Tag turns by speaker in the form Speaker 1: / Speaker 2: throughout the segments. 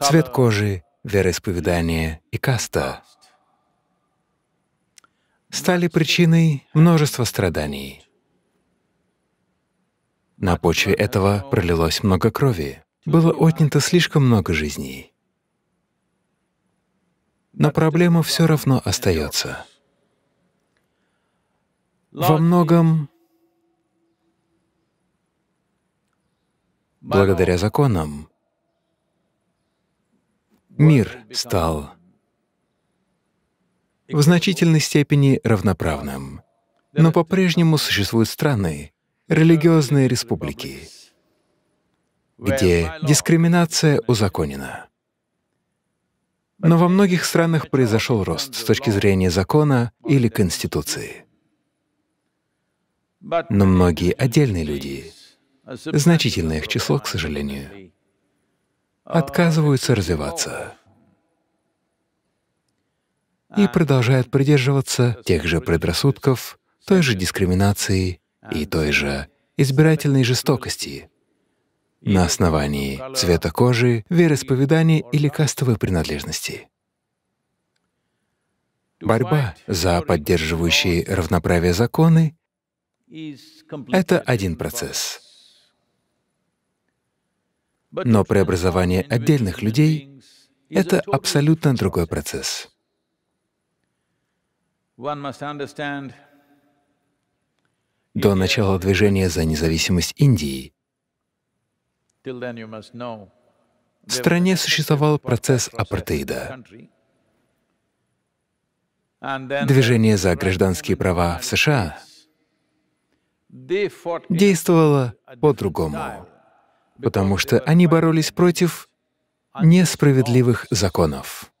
Speaker 1: цвет кожи, вероисповедание и каста стали причиной множества страданий. На почве этого пролилось много крови, было отнято слишком много жизней. Но проблема все равно остается. Во многом благодаря законам мир стал в значительной степени равноправным. Но по-прежнему существуют страны, религиозные республики, где дискриминация узаконена. Но во многих странах произошел рост с точки зрения закона или конституции. Но многие отдельные
Speaker 2: люди, значительное
Speaker 1: их число, к сожалению, отказываются развиваться и продолжают придерживаться тех же предрассудков, той же дискриминации и той же избирательной жестокости на основании цвета кожи, вероисповедания или кастовой принадлежности. Борьба за поддерживающие равноправие законы
Speaker 2: —
Speaker 1: это один процесс — но преобразование отдельных людей — это абсолютно другой процесс. До начала движения за независимость Индии в стране существовал процесс апартеида.
Speaker 2: Движение
Speaker 1: за гражданские права в США действовало по-другому потому что они боролись против несправедливых законов.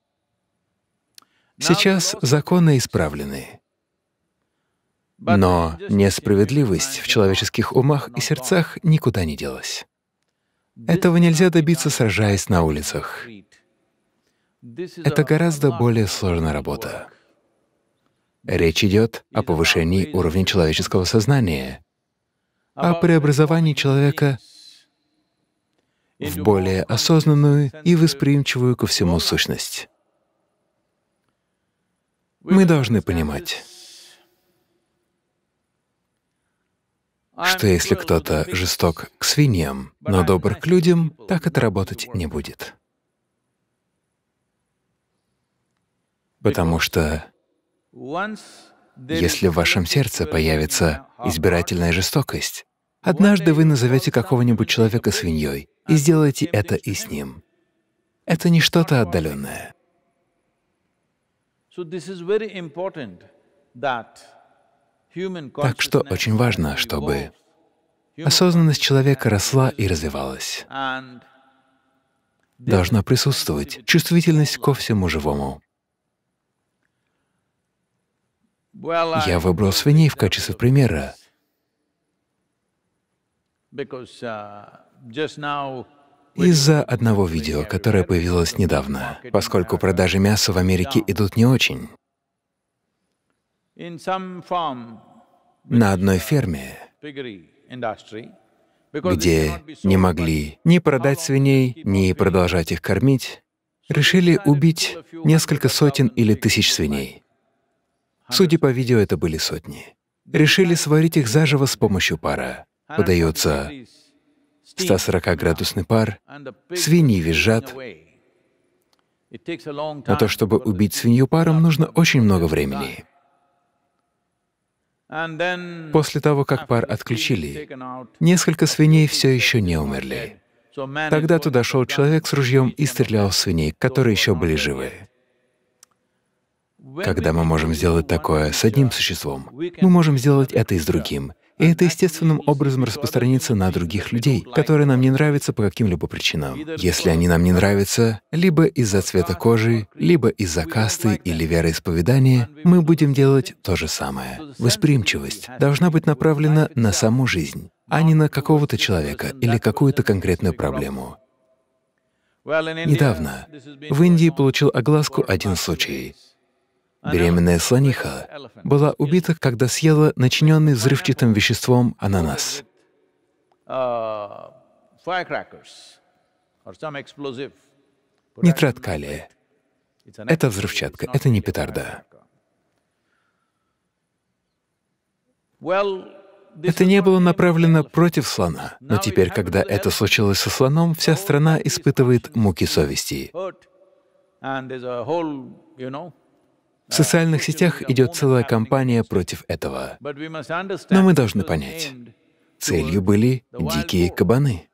Speaker 1: Сейчас законы исправлены. Но несправедливость в человеческих умах и сердцах никуда не делась. Этого нельзя добиться, сражаясь на улицах.
Speaker 2: Это гораздо более
Speaker 1: сложная работа. Речь идет о повышении уровня человеческого сознания, о преобразовании человека в более осознанную и восприимчивую ко всему сущность. Мы должны понимать, а что если кто-то жесток к свиньям, но добр к людям, так это работать не будет. Потому что если в вашем сердце появится избирательная жестокость, Однажды вы назовете какого-нибудь человека свиньей и сделаете это и с ним. Это не что-то отдаленное. Так что очень важно, чтобы осознанность человека росла и
Speaker 2: развивалась.
Speaker 1: Должна присутствовать чувствительность ко всему живому.
Speaker 2: Я
Speaker 1: выбрал свиней в качестве примера,
Speaker 2: Uh,
Speaker 1: Из-за одного видео, которое появилось недавно, поскольку продажи мяса в Америке идут не очень. На одной uh, ферме,
Speaker 2: где не могли
Speaker 1: ни продать свиней, ни продолжать их кормить, решили убить несколько сотен или тысяч свиней. Судя по видео, это были сотни. Решили сварить их заживо с помощью пара подается 140-градусный пар, свиньи визжат. На то, чтобы убить свинью паром, нужно очень много времени. После того, как пар отключили, несколько свиней все еще не
Speaker 2: умерли. Тогда
Speaker 1: туда шел человек с ружьем и стрелял в свиней, которые еще были живы. Когда мы можем сделать такое с одним существом, мы можем сделать это и с другим. И это естественным образом распространится на других людей, которые нам не нравятся по каким-либо причинам. Если они нам не нравятся, либо из-за цвета кожи, либо из-за касты или вероисповедания, мы будем делать то же самое. Восприимчивость должна быть направлена на саму жизнь, а не на какого-то человека или какую-то конкретную проблему.
Speaker 2: Недавно
Speaker 1: в Индии получил огласку один случай. Беременная слониха была убита, когда съела начиненный взрывчатым веществом ананас.
Speaker 2: Нитрат калия. Это
Speaker 1: взрывчатка, это не петарда.
Speaker 2: Это
Speaker 1: не было направлено против слона, но теперь, когда это случилось со слоном, вся страна испытывает муки совести. В социальных сетях идет целая кампания против этого.
Speaker 2: Но мы должны
Speaker 1: понять, целью были дикие кабаны.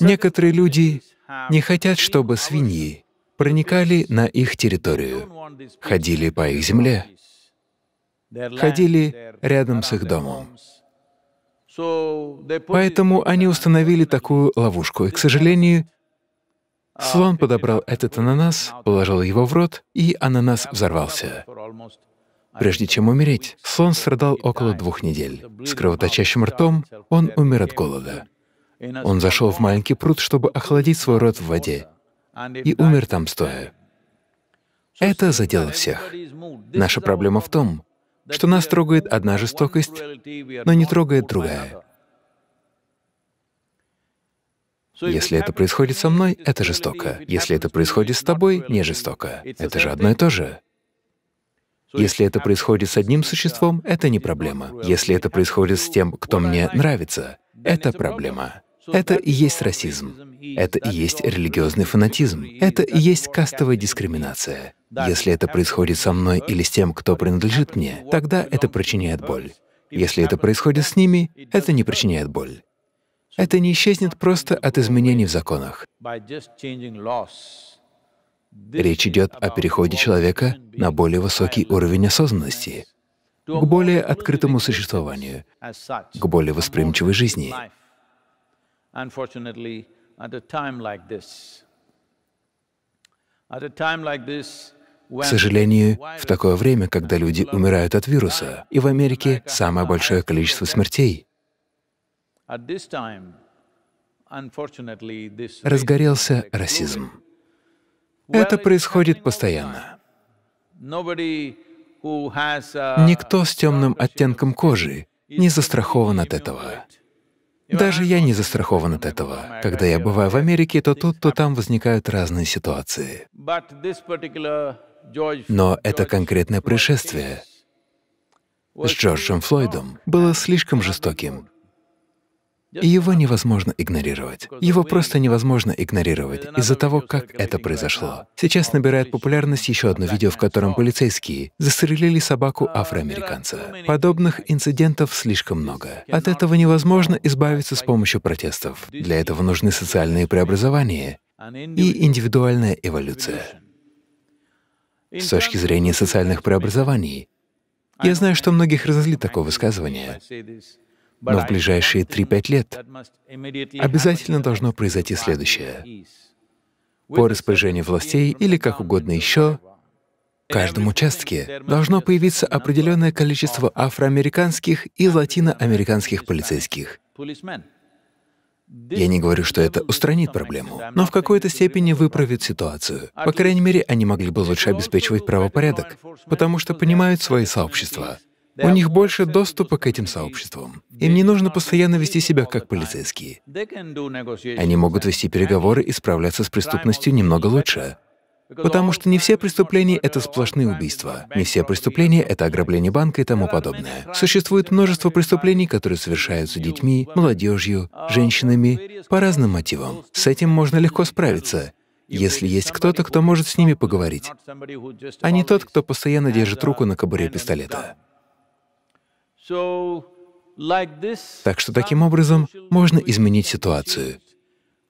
Speaker 1: Некоторые люди не хотят, чтобы свиньи проникали на их территорию, ходили по их земле, ходили рядом с их домом. Поэтому они установили такую ловушку. И, к сожалению, Слон подобрал этот ананас, положил его в рот, и ананас взорвался. Прежде чем умереть, слон страдал около двух недель. С кровоточащим ртом он умер от голода. Он зашел в маленький пруд, чтобы охладить свой рот в воде, и умер там стоя. Это задело всех. Наша проблема в том, что нас трогает одна жестокость, но не трогает другая. Если это происходит со мной, это жестоко. Если это происходит с тобой, не жестоко. Это же одно и то же. Если это происходит с одним существом, это не проблема. Если это происходит с тем, кто мне нравится, это проблема. Это и есть расизм. Это и есть религиозный фанатизм. Это и есть кастовая дискриминация. Если это происходит со мной или с тем, кто принадлежит мне, тогда это причиняет боль. Если это происходит с ними, это не причиняет боль. Это не исчезнет просто от изменений в законах. Речь идет о переходе человека на более высокий уровень осознанности, к более открытому существованию,
Speaker 2: к
Speaker 1: более восприимчивой жизни.
Speaker 2: К
Speaker 1: сожалению, в такое время, когда люди умирают от вируса, и в Америке самое большое количество смертей, разгорелся расизм. Это происходит постоянно.
Speaker 2: Uh,
Speaker 1: Никто с темным оттенком кожи не застрахован от этого. Даже я не застрахован от этого. Когда я бываю в Америке, то тут, то там возникают разные ситуации. Но это конкретное происшествие с Джорджем Флойдом было слишком жестоким. И его невозможно игнорировать. Его просто невозможно игнорировать из-за того, как это произошло. Сейчас набирает популярность еще одно видео, в котором полицейские застрелили собаку uh, афроамериканца. Подобных инцидентов слишком много. От этого невозможно избавиться с помощью протестов. Для этого нужны социальные преобразования и индивидуальная эволюция. С точки зрения социальных преобразований, я знаю, что многих разозлит такое высказывание, но в ближайшие 3-5 лет
Speaker 2: обязательно должно произойти следующее.
Speaker 1: По распоряжению властей или как угодно еще, в каждом участке должно появиться определенное количество афроамериканских и латиноамериканских полицейских. Я не говорю, что это устранит проблему, но в какой-то степени выправит ситуацию. По крайней мере, они могли бы лучше обеспечивать правопорядок, потому что понимают свои сообщества. У них больше доступа к этим сообществам. Им не нужно постоянно вести себя как полицейские. Они могут вести переговоры и справляться с преступностью немного лучше. Потому что не все преступления — это сплошные убийства, не все преступления — это ограбление банка и тому подобное. Существует множество преступлений, которые совершаются детьми, молодежью, женщинами по разным мотивам. С этим можно легко справиться, если есть кто-то, кто может с ними поговорить, а не тот, кто постоянно держит руку на кобуре пистолета.
Speaker 2: Так
Speaker 1: что таким образом можно изменить ситуацию,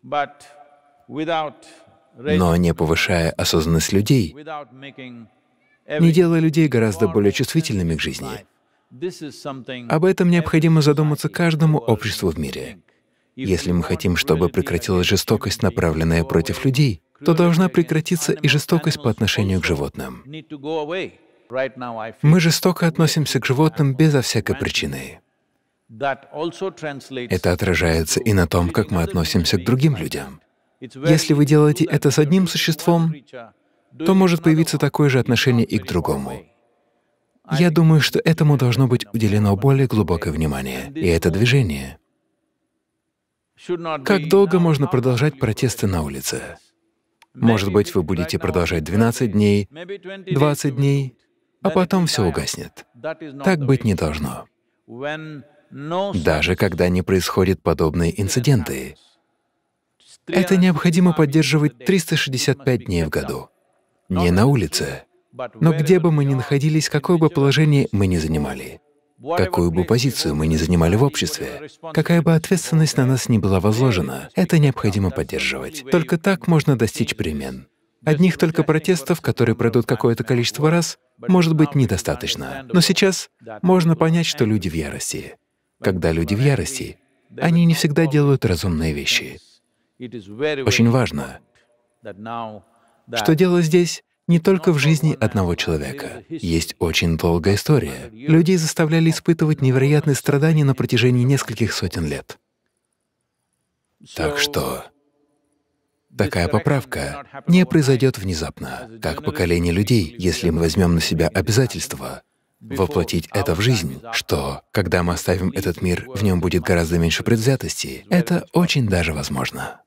Speaker 2: но
Speaker 1: не повышая осознанность людей,
Speaker 2: не
Speaker 1: делая людей гораздо более чувствительными к жизни.
Speaker 2: Об этом необходимо
Speaker 1: задуматься каждому обществу в мире. Если мы хотим, чтобы прекратилась жестокость, направленная против людей, то должна прекратиться и жестокость по отношению к животным. Мы жестоко относимся к животным безо всякой причины. Это отражается и на том, как мы относимся к другим людям. Если вы делаете это с одним существом, то может появиться такое же отношение и к другому. Я думаю, что этому должно быть уделено более глубокое внимание, и это движение. Как долго можно продолжать протесты на улице? Может быть, вы будете продолжать 12 дней, 20 дней, а потом все угаснет. Так быть не должно. Даже когда не происходят подобные инциденты. Это необходимо поддерживать 365 дней в году. Не на улице, но где бы мы ни находились, какое бы положение мы ни занимали, какую бы позицию мы ни занимали в обществе, какая бы ответственность на нас ни была возложена, это необходимо поддерживать. Только так можно достичь перемен. Одних только протестов, которые пройдут какое-то количество раз, может быть недостаточно. Но сейчас можно понять, что люди в ярости. Когда люди в ярости, они не всегда делают разумные вещи.
Speaker 2: Очень важно, что дело
Speaker 1: здесь не только в жизни одного человека. Есть очень долгая история. Людей заставляли испытывать невероятные страдания на протяжении нескольких сотен лет. Так что Такая поправка не произойдет внезапно, как поколение людей, если мы возьмем на себя обязательство воплотить это в жизнь, что, когда мы оставим этот мир, в нем будет гораздо меньше предвзятости, это очень даже возможно.